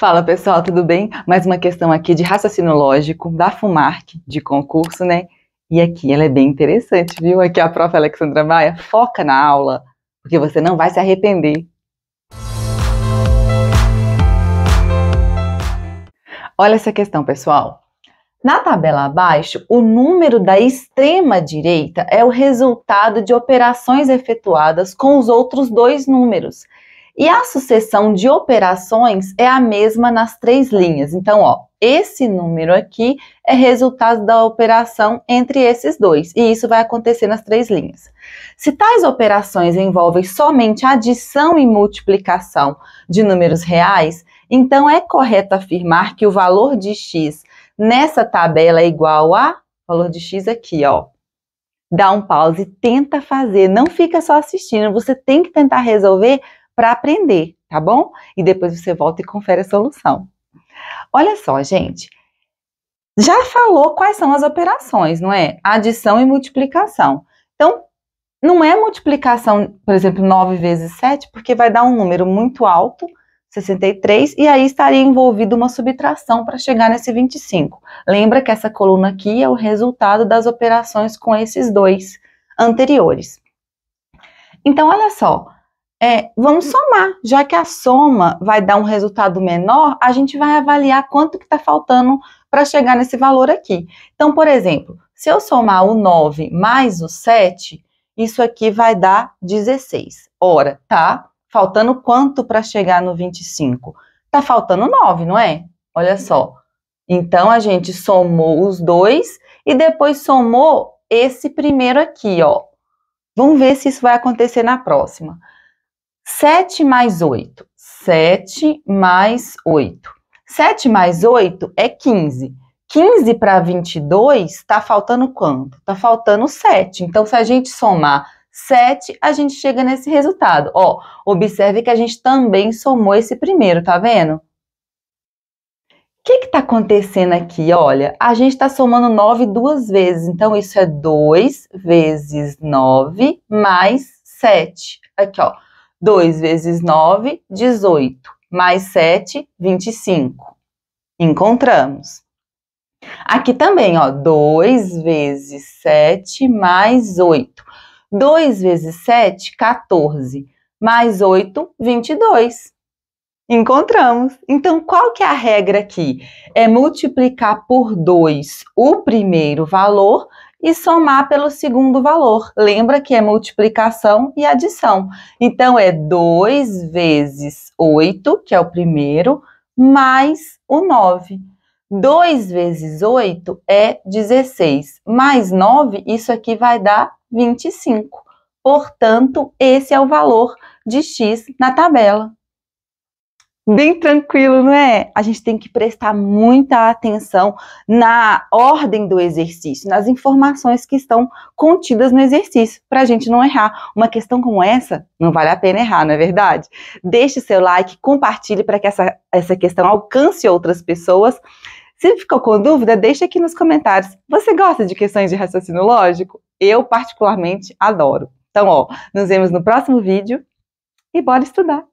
Fala pessoal, tudo bem? Mais uma questão aqui de raciocínio lógico da FUMARC de concurso, né? E aqui ela é bem interessante, viu? Aqui a prof. Alexandra Maia foca na aula, porque você não vai se arrepender. Olha essa questão, pessoal. Na tabela abaixo, o número da extrema direita é o resultado de operações efetuadas com os outros dois números e a sucessão de operações é a mesma nas três linhas. Então, ó, esse número aqui é resultado da operação entre esses dois, e isso vai acontecer nas três linhas. Se tais operações envolvem somente adição e multiplicação de números reais, então é correto afirmar que o valor de x nessa tabela é igual a valor de x aqui, ó, dá um pause, e tenta fazer, não fica só assistindo, você tem que tentar resolver para aprender, tá bom? E depois você volta e confere a solução. Olha só, gente. Já falou quais são as operações, não é? Adição e multiplicação. Então, não é multiplicação, por exemplo, 9 vezes 7, porque vai dar um número muito alto, 63, e aí estaria envolvida uma subtração para chegar nesse 25. Lembra que essa coluna aqui é o resultado das operações com esses dois anteriores. Então, olha só, é, vamos somar, já que a soma vai dar um resultado menor, a gente vai avaliar quanto que está faltando para chegar nesse valor aqui. Então, por exemplo, se eu somar o 9 mais o 7, isso aqui vai dar 16. Ora, tá faltando quanto para chegar no 25? Tá faltando 9, não é? Olha só. Então, a gente somou os dois e depois somou esse primeiro aqui, ó. Vamos ver se isso vai acontecer na próxima. 7 mais 8. 7 mais 8. 7 mais 8 é 15. 15 para 22 está faltando quanto? Está faltando 7. Então, se a gente somar 7, a gente chega nesse resultado. Ó, observe que a gente também somou esse primeiro, tá vendo? O que está acontecendo aqui? Olha, a gente está somando 9 duas vezes, então isso é 2 vezes 9 mais 7. Aqui, ó, 2 vezes 9, 18, mais 7, 25. Encontramos. Aqui também, ó, 2 vezes 7 mais 8. 2 vezes 7, 14, mais 8, 22. Encontramos. Então, qual que é a regra aqui? É multiplicar por 2 o primeiro valor e somar pelo segundo valor. Lembra que é multiplicação e adição. Então é 2 vezes 8, que é o primeiro, mais o 9. 2 vezes 8 é 16, mais 9, isso aqui vai dar 25. Portanto, esse é o valor de x na tabela bem tranquilo, não é? A gente tem que prestar muita atenção na ordem do exercício, nas informações que estão contidas no exercício, para a gente não errar. Uma questão como essa, não vale a pena errar, não é verdade? Deixe seu like, compartilhe para que essa, essa questão alcance outras pessoas. Se ficou com dúvida, deixe aqui nos comentários. Você gosta de questões de raciocínio lógico? Eu, particularmente, adoro. Então, ó, nos vemos no próximo vídeo e bora estudar!